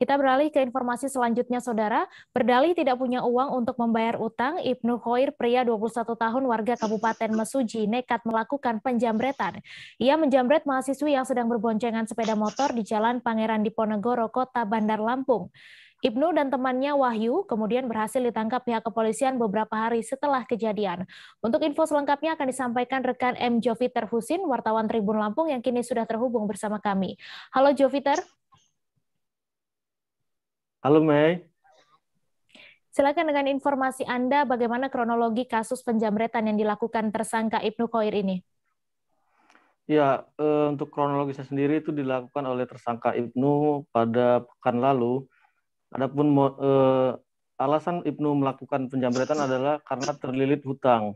Kita beralih ke informasi selanjutnya, Saudara. Berdalih tidak punya uang untuk membayar utang, Ibnu Khoir, pria 21 tahun warga Kabupaten Mesuji, nekat melakukan penjamretan. Ia menjamret mahasiswi yang sedang berboncengan sepeda motor di Jalan Pangeran Diponegoro, Kota Bandar Lampung. Ibnu dan temannya Wahyu kemudian berhasil ditangkap pihak kepolisian beberapa hari setelah kejadian. Untuk info selengkapnya akan disampaikan rekan M. Joviter Husin, wartawan Tribun Lampung yang kini sudah terhubung bersama kami. Halo Joviter. Halo Mei. Silakan dengan informasi Anda bagaimana kronologi kasus penjamretan yang dilakukan tersangka Ibnu Khoir ini. Ya, eh, untuk kronologisnya sendiri itu dilakukan oleh tersangka Ibnu pada pekan lalu. Adapun eh, alasan Ibnu melakukan penjamretan adalah karena terlilit hutang.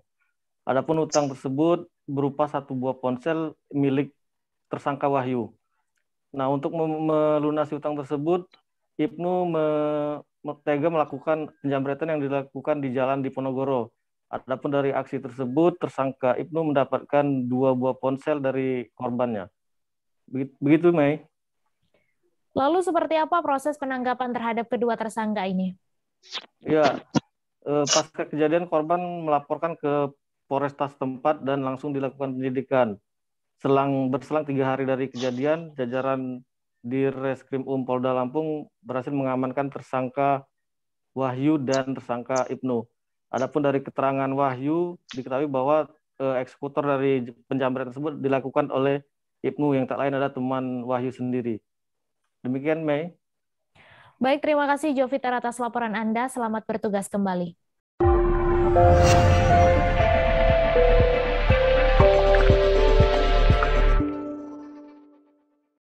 Adapun hutang tersebut berupa satu buah ponsel milik tersangka Wahyu. Nah, untuk melunasi hutang tersebut, Ibnu me, tega melakukan penjamretan yang dilakukan di jalan di Diponegoro. Adapun dari aksi tersebut, tersangka Ibnu mendapatkan dua buah ponsel dari korbannya. Begitu, Mei. Lalu seperti apa proses penanggapan terhadap kedua tersangka ini? Ya, eh, pasca kejadian korban melaporkan ke Polresta setempat dan langsung dilakukan penyidikan. Selang berselang tiga hari dari kejadian, jajaran di Reskrim Um Polda Lampung berhasil mengamankan tersangka Wahyu dan tersangka Ibnu. Adapun dari keterangan Wahyu diketahui bahwa eh, eksekutor dari penjambret tersebut dilakukan oleh Ibnu yang tak lain adalah teman Wahyu sendiri. Demikian Mei. Baik, terima kasih Jovita atas laporan Anda. Selamat bertugas kembali.